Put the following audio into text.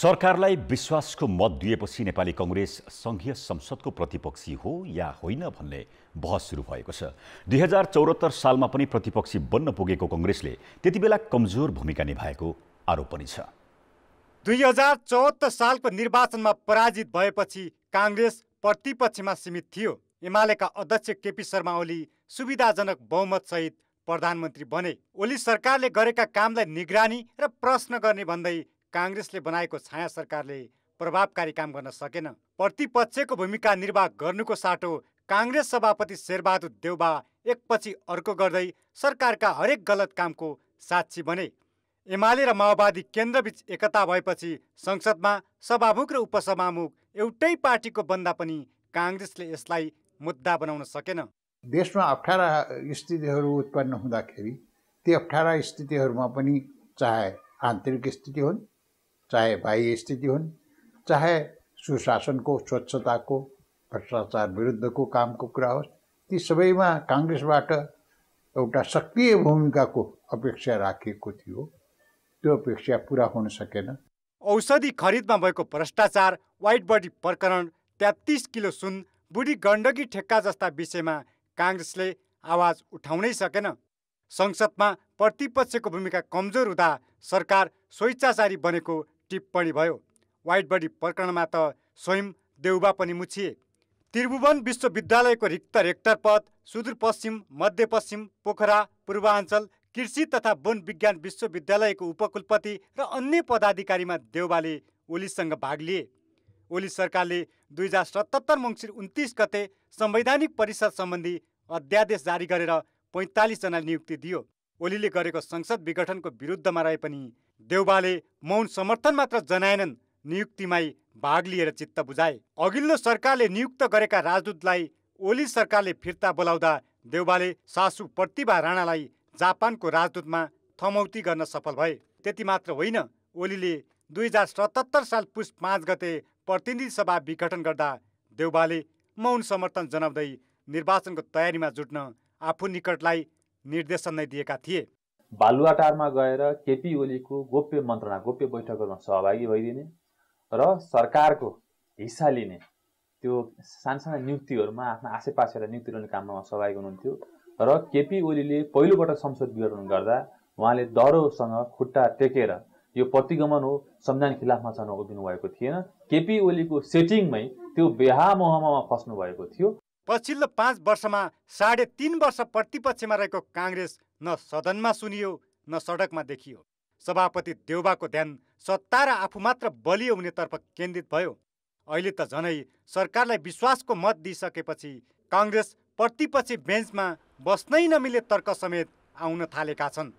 सरकारलाई विश्वासको मत दिएपछि नेपाली कङ्ग्रेस सङ्घीय संसदको प्रतिपक्षी हो या होइन भन्ने बहस सुरु भएको छ दुई हजार चौहत्तर सालमा पनि प्रतिपक्षी बन्न पुगेको कङ्ग्रेसले त्यति बेला कमजोर भूमिका निभाएको आरोप पनि छ दुई हजार चौहत्तर सालको निर्वाचनमा पराजित भएपछि काङ्ग्रेस प्रतिपक्षमा सीमित थियो एमालेका अध्यक्ष केपी शर्मा ओली सुविधाजनक बहुमतसहित प्रधानमन्त्री बने ओली सरकारले गरेका कामलाई निगरानी र प्रश्न गर्ने भन्दै काङ्ग्रेसले बनाएको छाया सरकारले प्रभावकारी काम गर्न सकेन प्रतिपक्षको भूमिका निर्वाह गर्नुको साटो काङ्ग्रेस सभापति शेरबहादुर देउबा एकपछि अर्को गर्दै सरकारका हरेक गलत कामको साक्षी बने एमाले र माओवादी केन्द्रबीच एकता भएपछि संसदमा सभामुख र उपसभामुख एउटै पार्टीको बन्दा पनि काङ्ग्रेसले यसलाई मुद्दा बनाउन सकेन देशमा अप्ठ्यारा स्थितिहरू उत्पन्न हुँदाखेरि ती अप्ठ्यारा स्थितिहरूमा पनि चाहे आन्तरिक स्थिति हुन् चाहे बाह्य स्थिति हुन् चाहे सुशासनको स्वच्छताको भ्रष्टाचार विरुद्धको कामको कुरा होस् ती सबैमा काङ्ग्रेसबाट एउटा सक्रिय भूमिकाको अपेक्षा राखिएको थियो त्यो अपेक्षा पुरा हुन सकेन औषधि खरिदमा भएको भ्रष्टाचार वाइट बडी प्रकरण तेत्तिस किलो सुन बुढी गण्डकी ठेक्का जस्ता विषयमा काङ्ग्रेसले आवाज उठाउनै सकेन संसदमा प्रतिपक्षको भूमिका कमजोर हुँदा सरकार स्वेच्छाचारी बनेको टिप्पणी भयो व्हाइट बडी प्रकरणमा त स्वयं देउबा पनि मुछिए त्रिभुवन विश्वविद्यालयको रिक्त रेक्टर पद सुदूरपश्चिम मध्यपश्चिम पोखरा पूर्वाञ्चल कृषि तथा वन विज्ञान विश्वविद्यालयको उपकुलपति र अन्य पदाधिकारीमा देउबाले ओलीसँग भाग लिए ओली सरकारले दुई हजार सतहत्तर मङ्सिर उन्तिस गते संवैधानिक परिषद सम्बन्धी अध्यादेश जारी गरेर पैँतालिसजना नियुक्ति दियो ओलीले गरेको संसद विघटनको विरुद्धमा रहे पनि देउबाले मौन समर्थन मात्र जनाएनन् नियुक्तिमै भाग लिएर चित्त बुझाए अघिल्लो सरकारले नियुक्त गरेका राजदूतलाई ओली सरकारले फिर्ता बोलाउँदा देउबाले सासु प्रतिभा राणालाई जापानको राजदूतमा थमौती गर्न सफल भए त्यति मात्र होइन ओलीले दुई हजार सतहत्तर साल पुष पाँच गते प्रतिनिधि सभा विघटन गर्दा देउबाले मौन समर्थन जनाउँदै निर्वाचनको तयारीमा जुट्न आफू निकटलाई निर्देशन नै दिएका थिए बालुवाटारमा गएर केपी ओलीको गोप्य मन्त्रणा गोप्य बैठकहरूमा सहभागी भइदिने र सरकारको हिस्सा लिने त्यो सानसाना नियुक्तिहरूमा आफ्ना आसेपासेर नियुक्ति लिने काममा सहभागी हुनुहुन्थ्यो र केपी ओलीले पहिलोपटक संसद विघटन गर्दा उहाँले दरोसँग खुट्टा टेकेर यो प्रतिगमन हो संविधान खिलाफमा छन उभिनु भएको थिएन केपी ओलीको सेटिङमै त्यो बेहा मोहमा फस्नु भएको थियो पछिल्लो पाँच वर्षमा साढे तिन वर्ष प्रतिपक्षमा रहेको काङ्ग्रेस न सदनमा सुनियो न सडकमा देखियो सभापति देउबाको ध्यान सत्ता र आफू मात्र बलियो हुनेतर्फ केन्द्रित भयो अहिले त झनै सरकारलाई विश्वासको मत दिइसकेपछि काङ्ग्रेस प्रतिपछि बेन्चमा बस्नै नमिले तर्क समेत आउन थालेका छन्